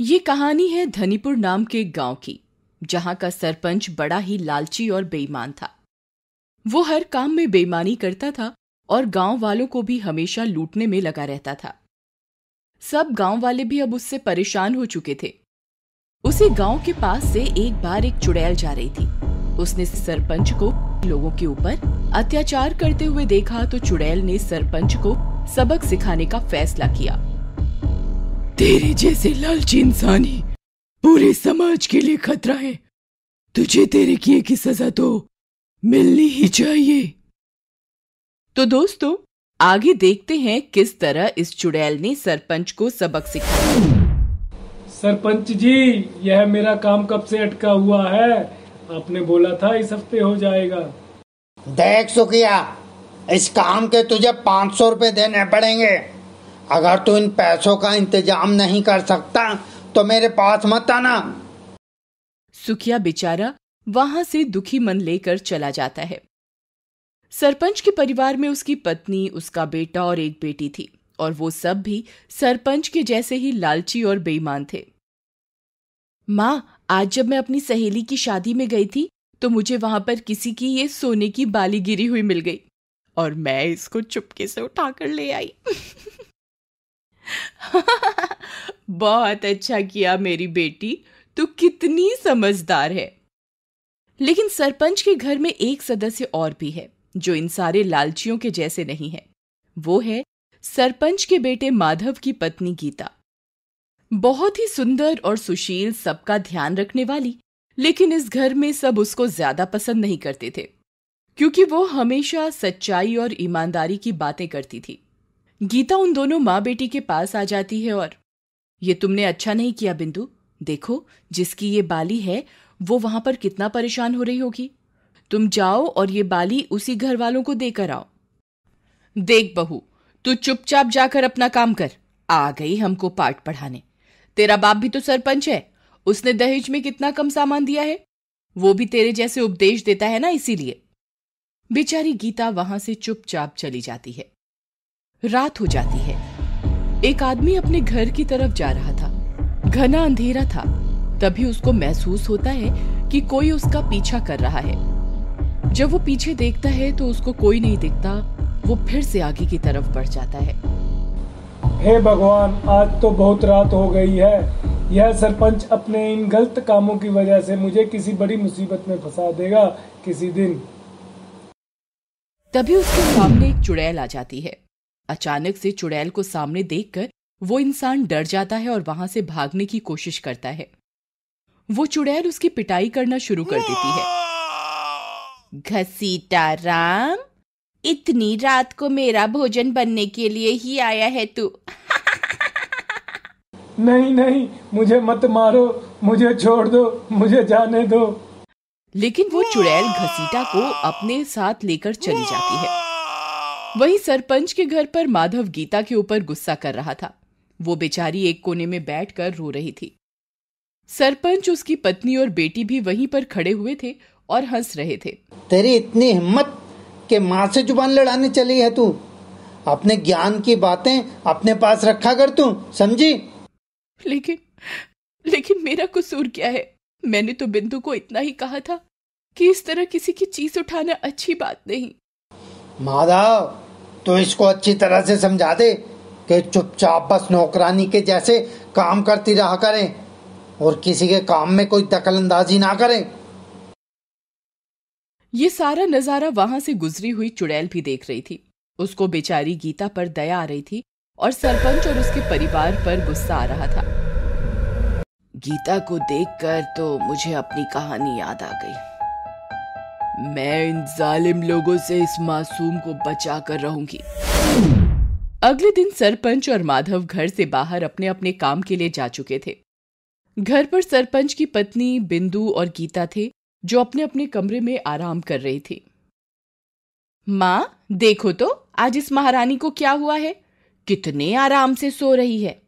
ये कहानी है धनीपुर नाम के गांव की जहां का सरपंच बड़ा ही लालची और बेईमान था वो हर काम में बेईमानी करता था और गांव वालों को भी हमेशा लूटने में लगा रहता था सब गांव वाले भी अब उससे परेशान हो चुके थे उसी गांव के पास से एक बार एक चुड़ैल जा रही थी उसने सरपंच को लोगों के ऊपर अत्याचार करते हुए देखा तो चुड़ैल ने सरपंच को सबक सिखाने का फैसला किया तेरे जैसे लालची इंसान ही पूरे समाज के लिए खतरा है तुझे तेरे किए की सजा तो मिलनी ही चाहिए तो दोस्तों आगे देखते हैं किस तरह इस चुड़ैल ने सरपंच को सबक सिखाया सरपंच जी यह मेरा काम कब से अटका हुआ है आपने बोला था इस हफ्ते हो जाएगा देख सुखिया इस काम के तुझे पाँच सौ रूपए देने पड़ेंगे अगर तू इन पैसों का इंतजाम नहीं कर सकता तो मेरे पास मत आना सुखिया बेचारा वहां से दुखी मन लेकर चला जाता है सरपंच के परिवार में उसकी पत्नी उसका बेटा और एक बेटी थी और वो सब भी सरपंच के जैसे ही लालची और बेईमान थे माँ आज जब मैं अपनी सहेली की शादी में गई थी तो मुझे वहां पर किसी की ये सोने की बाली गिरी हुई मिल गई और मैं इसको चुपके से उठाकर ले आई बहुत अच्छा किया मेरी बेटी तू कितनी समझदार है लेकिन सरपंच के घर में एक सदस्य और भी है जो इन सारे लालचियों के जैसे नहीं है वो है सरपंच के बेटे माधव की पत्नी गीता बहुत ही सुंदर और सुशील सबका ध्यान रखने वाली लेकिन इस घर में सब उसको ज्यादा पसंद नहीं करते थे क्योंकि वो हमेशा सच्चाई और ईमानदारी की बातें करती थी गीता उन दोनों माँ बेटी के पास आ जाती है और ये तुमने अच्छा नहीं किया बिंदु देखो जिसकी ये बाली है वो वहां पर कितना परेशान हो रही होगी तुम जाओ और ये बाली उसी घर वालों को देकर आओ देख बहू तू चुपचाप जाकर अपना काम कर आ गई हमको पाठ पढ़ाने तेरा बाप भी तो सरपंच है उसने दहेज में कितना कम सामान दिया है वो भी तेरे जैसे उपदेश देता है ना इसीलिए बेचारी गीता वहां से चुपचाप चली जाती है रात हो जाती है एक आदमी अपने घर की तरफ जा रहा था घना अंधेरा था तभी उसको महसूस होता है कि कोई उसका पीछा कर रहा है जब वो पीछे देखता है तो उसको कोई नहीं दिखता वो फिर से आगे की तरफ बढ़ जाता है हे भगवान आज तो बहुत रात हो गई है यह सरपंच अपने इन गलत कामों की वजह से मुझे किसी बड़ी मुसीबत में फंसा देगा किसी दिन तभी उसके सामने एक चुड़ैल आ जाती है अचानक से चुड़ैल को सामने देखकर वो इंसान डर जाता है और वहां से भागने की कोशिश करता है वो चुड़ैल उसकी पिटाई करना शुरू कर देती है घसीटा राम इतनी रात को मेरा भोजन बनने के लिए ही आया है तू नहीं नहीं मुझे मत मारो मुझे छोड़ दो मुझे जाने दो लेकिन वो चुड़ैल घसीटा को अपने साथ लेकर चली जाती है वहीं सरपंच के घर पर माधव गीता के ऊपर गुस्सा कर रहा था वो बेचारी एक कोने में बैठकर रो रही थी सरपंच उसकी पत्नी और बेटी भी वहीं पर खड़े हुए थे और हंस रहे थे तेरी इतनी हिम्मत के माँ से जुबान लड़ाने चली है तू अपने ज्ञान की बातें अपने पास रखा कर तू समझी लेकिन लेकिन मेरा कसूर क्या है मैंने तो बिंदु को इतना ही कहा था कि इस तरह किसी की चीज उठाना अच्छी बात नहीं माधव तो इसको अच्छी तरह से समझा दे कि चुपचाप बस नौकरानी के जैसे काम करती रहा करें और किसी के काम में कोई दखल अंदाजी ना करें ये सारा नजारा वहां से गुजरी हुई चुड़ैल भी देख रही थी उसको बेचारी गीता पर दया आ रही थी और सरपंच और उसके परिवार पर गुस्सा आ रहा था गीता को देखकर तो मुझे अपनी कहानी याद आ गई मैं इन जालिम लोगों से इस मासूम को बचा कर रहूंगी अगले दिन सरपंच और माधव घर से बाहर अपने अपने काम के लिए जा चुके थे घर पर सरपंच की पत्नी बिंदु और गीता थे जो अपने अपने कमरे में आराम कर रही थी माँ देखो तो आज इस महारानी को क्या हुआ है कितने आराम से सो रही है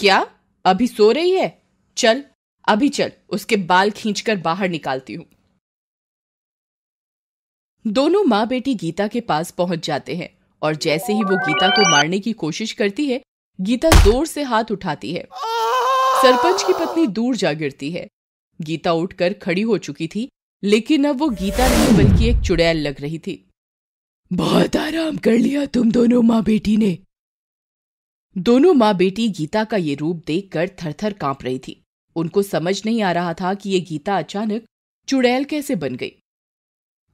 क्या अभी सो रही है चल अभी चल उसके बाल खींचकर बाहर निकालती हूं दोनों माँ बेटी गीता के पास पहुंच जाते हैं और जैसे ही वो गीता को मारने की कोशिश करती है गीता जोर से हाथ उठाती है सरपंच की पत्नी दूर जा गिरती है गीता उठकर खड़ी हो चुकी थी लेकिन अब वो गीता नहीं बल्कि एक चुड़ैल लग रही थी बहुत आराम कर लिया तुम दोनों माँ बेटी ने दोनों माँ बेटी गीता का ये रूप देखकर थरथर कांप रही थी उनको समझ नहीं आ रहा था कि ये गीता अचानक चुड़ैल कैसे बन गई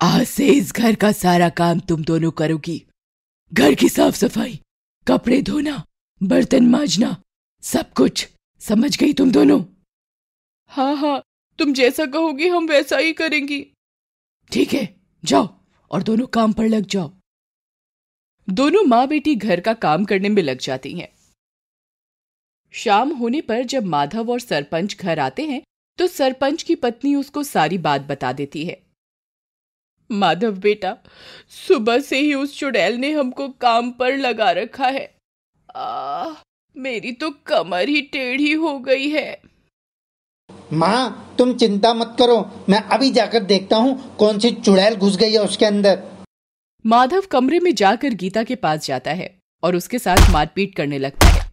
आज से इस घर का सारा काम तुम दोनों करोगी घर की साफ सफाई कपड़े धोना बर्तन माजना सब कुछ समझ गई तुम दोनों हाँ हाँ तुम जैसा कहोगी हम वैसा ही करेंगी ठीक है जाओ और दोनों काम पर लग जाओ दोनों माँ बेटी घर का काम करने में लग जाती हैं शाम होने पर जब माधव और सरपंच घर आते हैं तो सरपंच की पत्नी उसको सारी बात बता देती है माधव बेटा सुबह से ही उस चुड़ैल ने हमको काम पर लगा रखा है आ, मेरी तो कमर ही टेढ़ी हो गई है माँ तुम चिंता मत करो मैं अभी जाकर देखता हूँ कौन सी चुड़ैल घुस गई है उसके अंदर माधव कमरे में जाकर गीता के पास जाता है और उसके साथ मारपीट करने लगता है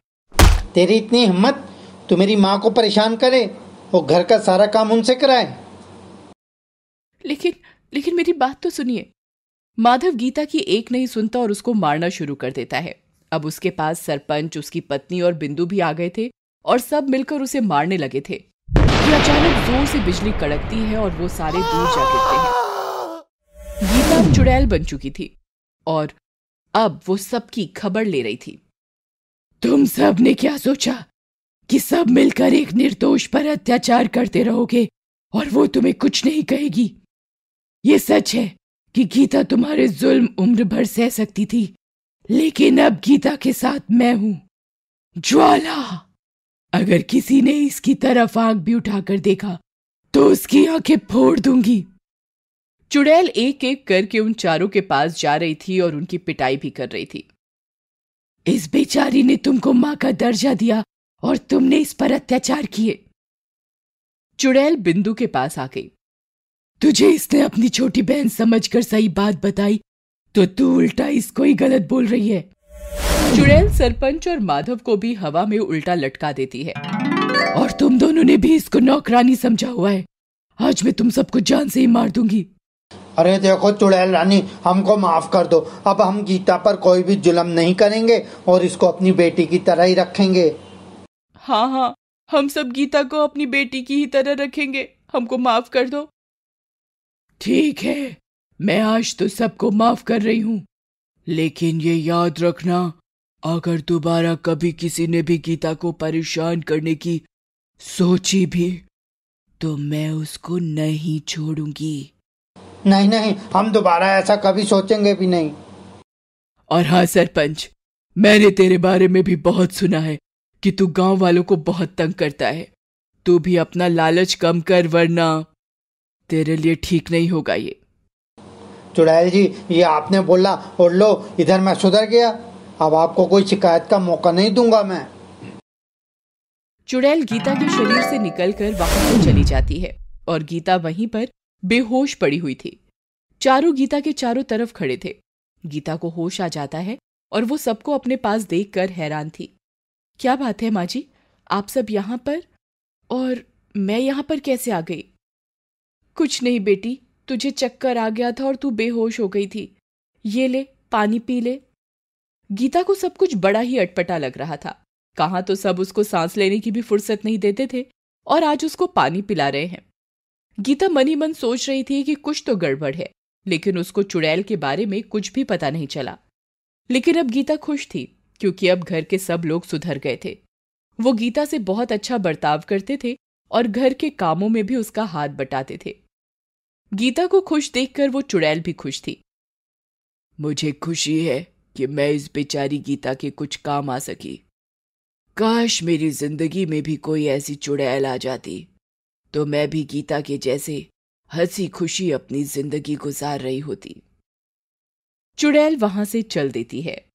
तेरी इतनी हिम्मत तू मेरी माँ को परेशान करे और घर का सारा काम उनसे कराए लेकिन लेकिन मेरी बात तो सुनिए माधव गीता की एक नहीं सुनता और उसको मारना शुरू कर देता है अब उसके पास सरपंच उसकी पत्नी और बिंदु भी आ गए थे और सब मिलकर उसे मारने लगे थे कि अचानक जोर से बिजली कड़कती है और वो सारे दूर जा गिरते हैं गीता चुड़ैल बन चुकी थी और अब वो सबकी खबर ले रही थी तुम सब ने क्या सोचा कि सब मिलकर एक निर्दोष पर अत्याचार करते रहोगे और वो तुम्हें कुछ नहीं कहेगी ये सच है कि गीता तुम्हारे जुल्म उम्र भर सह सकती थी लेकिन अब गीता के साथ मैं हूं ज्वाला अगर किसी ने इसकी तरफ आंख भी उठाकर देखा तो उसकी आंखें फोड़ दूंगी चुड़ैल एक एक करके उन चारों के पास जा रही थी और उनकी पिटाई भी कर रही थी इस बेचारी ने तुमको मां का दर्जा दिया और तुमने इस पर अत्याचार किए चुड़ैल बिंदु के पास आ गई तुझे इसने अपनी छोटी बहन समझकर सही बात बताई तो तू उल्टा इसको ही गलत बोल रही है चुड़ैल सरपंच और माधव को भी हवा में उल्टा लटका देती है और तुम दोनों ने भी इसको नौकरानी समझा हुआ है आज मैं तुम सबको जान से ही मार दूंगी अरे देखो चुड़ैल रानी हमको माफ कर दो अब हम गीता पर कोई भी जुलम नहीं करेंगे और इसको अपनी बेटी की तरह ही रखेंगे हाँ हाँ हम सब गीता को अपनी बेटी की ही तरह रखेंगे हमको माफ कर दो ठीक है मैं आज तो सबको माफ कर रही हूँ लेकिन ये याद रखना अगर दोबारा कभी किसी ने भी गीता को परेशान करने की सोची भी तो मैं उसको नहीं छोड़ूंगी नहीं नहीं हम दोबारा ऐसा कभी सोचेंगे भी नहीं और हाँ सरपंच मैंने तेरे बारे में भी बहुत सुना है कि तू गांव वालों को बहुत तंग करता है तू भी अपना लालच कम कर वरना तेरे लिए ठीक नहीं होगा ये चुड़ैल जी ये आपने बोला और लो इधर मैं सुधर गया अब आपको कोई शिकायत का मौका नहीं दूंगा मैं चुड़ैल गीता के शरीर से निकलकर वहां से चली जाती है और गीता वहीं पर बेहोश पड़ी हुई थी चारों गीता के चारों तरफ खड़े थे गीता को होश आ जाता है और वो सबको अपने पास देखकर हैरान थी क्या बात है माँ जी आप सब यहाँ पर और मैं यहाँ पर कैसे आ गई कुछ नहीं बेटी तुझे चक्कर आ गया था और तू बेहोश हो गई थी ये ले पानी पी ले गीता को सब कुछ बड़ा ही अटपटा लग रहा था कहा तो सब उसको सांस लेने की भी फुर्सत नहीं देते थे और आज उसको पानी पिला रहे हैं गीता मन ही मन सोच रही थी कि कुछ तो गड़बड़ है लेकिन उसको चुड़ैल के बारे में कुछ भी पता नहीं चला लेकिन अब गीता खुश थी क्योंकि अब घर के सब लोग सुधर गए थे वो गीता से बहुत अच्छा बर्ताव करते थे और घर के कामों में भी उसका हाथ बटाते थे गीता को खुश देखकर वो चुड़ैल भी खुश थी मुझे खुशी है कि मैं इस बेचारी गीता के कुछ काम आ सकी काश मेरी जिंदगी में भी कोई ऐसी चुड़ैल आ जाती तो मैं भी गीता के जैसे हंसी खुशी अपनी जिंदगी गुजार रही होती चुड़ैल वहां से चल देती है